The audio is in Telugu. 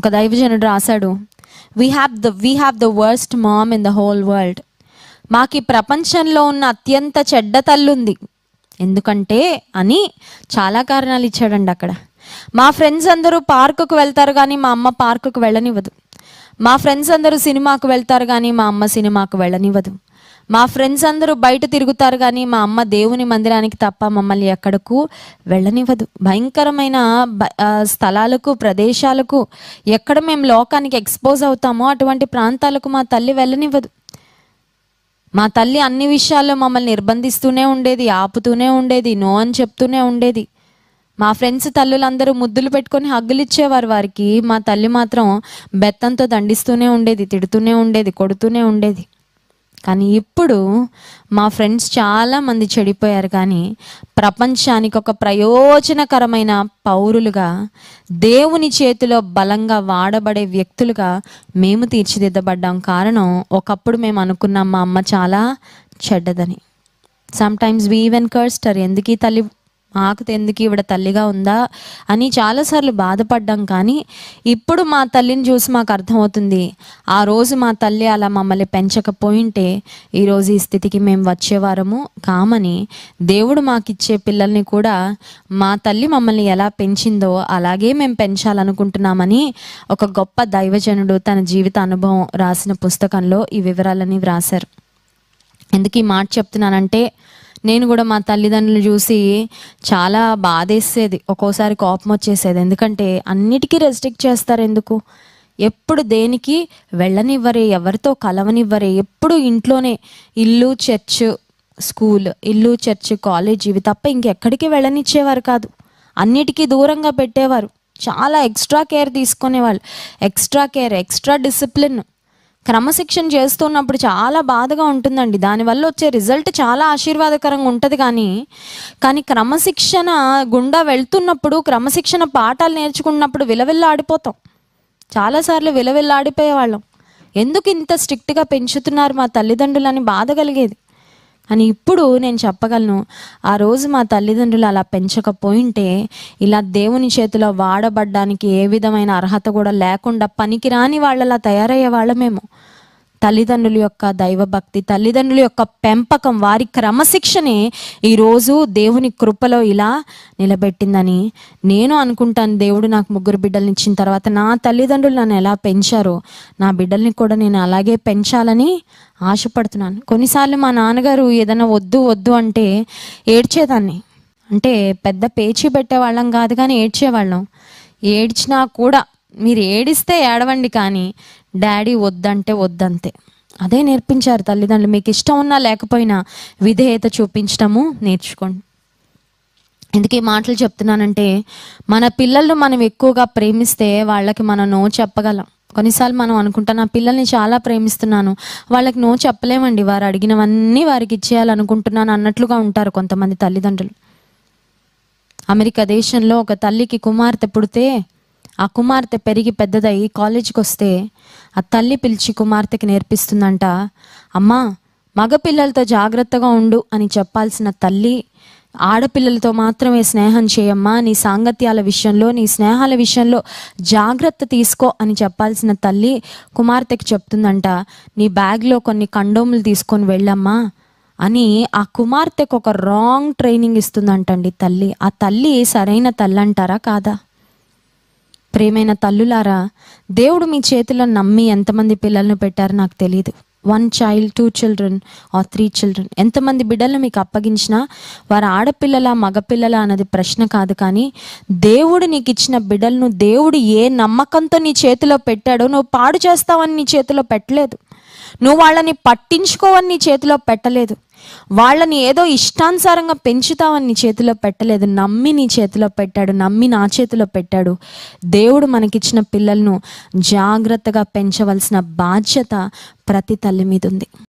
ఒక దైవజనుడు రాశాడు we have the we have the worst mom in the whole world మాకు ఈ ప్రపంచంలో ఉన్న అత్యంత చెడ్డ తల్లుంది ఎందుకంటే అని చాలా కారణాలు ఇచ్చాడండి అక్కడ మా ఫ్రెండ్స్ అందరూ పార్కుకు వెళ్తారు కానీ మా అమ్మ పార్కుకు వెళ్ళనివ్వదు మా ఫ్రెండ్స్ అందరూ సినిమాకు వెళ్తారు కానీ మా అమ్మ సినిమాకు వెళ్ళనివ్వదు మా ఫ్రెండ్స్ అందరూ బయట తిరుగుతారు కానీ మా అమ్మ దేవుని మందిరానికి తప్ప మమ్మల్ని ఎక్కడకు వెళ్ళనివ్వదు భయంకరమైన స్థలాలకు ప్రదేశాలకు ఎక్కడ మేము లోకానికి ఎక్స్పోజ్ అవుతామో అటువంటి ప్రాంతాలకు మా తల్లి వెళ్ళనివ్వదు మా తల్లి అన్ని విషయాల్లో మమ్మల్ని నిర్బంధిస్తూనే ఉండేది ఆపుతూనే ఉండేది నో అని చెప్తూనే ఉండేది మా ఫ్రెండ్స్ తల్లులందరూ ముద్దులు పెట్టుకొని హగ్గులు ఇచ్చేవారు వారికి మా తల్లి మాత్రం బెత్తంతో దండిస్తూనే ఉండేది తిడుతూనే ఉండేది కొడుతూనే ఉండేది కానీ ఇప్పుడు మా ఫ్రెండ్స్ చాలామంది చెడిపోయారు కానీ ప్రపంచానికి ఒక ప్రయోజనకరమైన పౌరులుగా దేవుని చేతిలో బలంగా వాడబడే వ్యక్తులుగా మేము తీర్చిదిద్దబడ్డాం కారణం ఒకప్పుడు మేము అనుకున్నాం మా అమ్మ చాలా చెడ్డదని సమ్టైమ్స్ వీ ఈవెన్ కర్స్టర్ ఎందుకీ తల్లి మాకు ఎందుకు ఇవిడ తల్లిగా ఉందా అని చాలాసార్లు బాధపడ్డాం కానీ ఇప్పుడు మా తల్లిని చూసి మాకు అర్థమవుతుంది ఆ రోజు మా తల్లి అలా మమ్మల్ని పెంచకపోయింటే ఈరోజు ఈ స్థితికి మేము వచ్చేవారము కామని దేవుడు మాకిచ్చే పిల్లల్ని కూడా మా తల్లి మమ్మల్ని ఎలా పెంచిందో అలాగే మేము పెంచాలనుకుంటున్నామని ఒక గొప్ప దైవజనుడు తన జీవిత అనుభవం రాసిన పుస్తకంలో ఈ వివరాలని వ్రాశారు ఎందుకు ఈ మాట చెప్తున్నానంటే నేను కూడా మా తల్లిదండ్రులు చూసి చాలా బాధేసేది ఒక్కోసారి కోపం వచ్చేసేది ఎందుకంటే అన్నిటికీ రెస్ట్రిక్ట్ చేస్తారు ఎందుకు ఎప్పుడు దేనికి వెళ్ళనివ్వరే ఎవరితో కలవనివ్వరే ఎప్పుడు ఇంట్లోనే ఇల్లు చర్చ్ స్కూల్ ఇల్లు చర్చ్ కాలేజ్ ఇవి తప్ప ఇంకెక్కడికి వెళ్ళనిచ్చేవారు కాదు అన్నిటికీ దూరంగా పెట్టేవారు చాలా ఎక్స్ట్రా కేర్ తీసుకునేవాళ్ళు ఎక్స్ట్రా కేర్ ఎక్స్ట్రా డిసిప్లిన్ క్రమశిక్షణ చేస్తున్నప్పుడు చాలా బాధగా ఉంటుందండి దానివల్ల వచ్చే రిజల్ట్ చాలా ఆశీర్వాదకరంగా ఉంటుంది కానీ కానీ క్రమశిక్షణ గుండా వెళ్తున్నప్పుడు క్రమశిక్షణ పాఠాలు నేర్చుకున్నప్పుడు విలవిల్లాడిపోతాం చాలాసార్లు విలవిల్లాడిపోయేవాళ్ళం ఎందుకు ఇంత స్ట్రిక్ట్గా పెంచుతున్నారు మా తల్లిదండ్రులని బాధ కలిగేది అని ఇప్పుడు నేను చెప్పగలను ఆ రోజు మా తల్లిదండ్రులు అలా పెంచకపోయింటే ఇలా దేవుని చేతిలో వాడబడ్డానికి ఏ విధమైన అర్హత కూడా లేకుండా పనికిరాని వాళ్ళలా తయారయ్యే వాళ్ళమేమో తల్లిదండ్రుల యొక్క దైవభక్తి తల్లిదండ్రుల యొక్క పెంపకం వారి క్రమశిక్షణే ఈరోజు దేవుని కృపలో ఇలా నిలబెట్టిందని నేను అనుకుంటాను దేవుడు నాకు ముగ్గురు బిడ్డల్ని ఇచ్చిన తర్వాత నా తల్లిదండ్రులు నన్ను ఎలా పెంచారో నా బిడ్డల్ని కూడా నేను అలాగే పెంచాలని ఆశపడుతున్నాను కొన్నిసార్లు మా నాన్నగారు ఏదైనా వద్దు వద్దు అంటే ఏడ్చేదాన్ని అంటే పెద్ద పేచీ పెట్టేవాళ్ళం కాదు కానీ ఏడ్చేవాళ్ళం ఏడ్చినా కూడా మీరు ఏడిస్తే ఏడవండి కానీ డాడీ వద్దంటే వద్దంతే అదే నేర్పించారు తల్లిదండ్రులు మీకు ఇష్టం ఉన్నా లేకపోయినా విధేయత చూపించడము నేర్చుకోండి ఎందుకు ఈ మాటలు చెప్తున్నానంటే మన పిల్లలను మనం ఎక్కువగా ప్రేమిస్తే వాళ్ళకి మనం నో చెప్పగలం కొన్నిసార్లు మనం అనుకుంటాం నా పిల్లల్ని చాలా ప్రేమిస్తున్నాను వాళ్ళకి నో చెప్పలేమండి వారు అడిగినవన్నీ వారికి ఇచ్చేయాలనుకుంటున్నాను అన్నట్లుగా ఉంటారు కొంతమంది తల్లిదండ్రులు అమెరికా దేశంలో ఒక తల్లికి కుమార్తె పుడితే ఆ కుమార్తె పెరిగి పెద్దదై కాలేజీకి వస్తే ఆ తల్లి పిలిచి కుమార్తెకి నేర్పిస్తుందంట అమ్మా మగపిల్లలతో జాగ్రత్తగా ఉండు అని చెప్పాల్సిన తల్లి ఆడపిల్లలతో మాత్రమే స్నేహం చేయమ్మా నీ సాంగత్యాల విషయంలో నీ స్నేహాల విషయంలో జాగ్రత్త తీసుకో అని చెప్పాల్సిన తల్లి కుమార్తెకి చెప్తుందంట నీ బ్యాగ్లో కొన్ని కండోములు తీసుకొని వెళ్ళమ్మా అని ఆ కుమార్తెకు ఒక రాంగ్ ట్రైనింగ్ ఇస్తుందంటండి తల్లి ఆ తల్లి సరైన తల్లి అంటారా కాదా ప్రేమైన తల్లులారా దేవుడు మీ చేతిలో నమ్మి ఎంతమంది పిల్లలను పెట్టారో నాకు తెలియదు one child two children or three children ఎంతమంది బిడ్డలను మీకు అప్పగించినా వారు ఆడపిల్లల మగపిల్లల అన్నది ప్రశ్న కాదు కానీ దేవుడు నీకు ఇచ్చిన బిడ్డలను దేవుడు ఏ నమ్మకంతో నీ చేతిలో పెట్టాడో నువ్వు పాడు చేస్తావని నీ చేతిలో పెట్టలేదు నువ్వు వాళ్ళని పట్టించుకోవని నీ చేతిలో పెట్టలేదు వాళ్ళని ఏదో ఇష్టానుసారంగా పెంచుతావని నీ చేతిలో పెట్టలేదు నమ్మి నీ చేతిలో పెట్టాడు నమ్మి నా చేతిలో పెట్టాడు దేవుడు మనకిచ్చిన పిల్లలను జాగ్రత్తగా పెంచవలసిన బాధ్యత ప్రతి తల్లి మీద ఉంది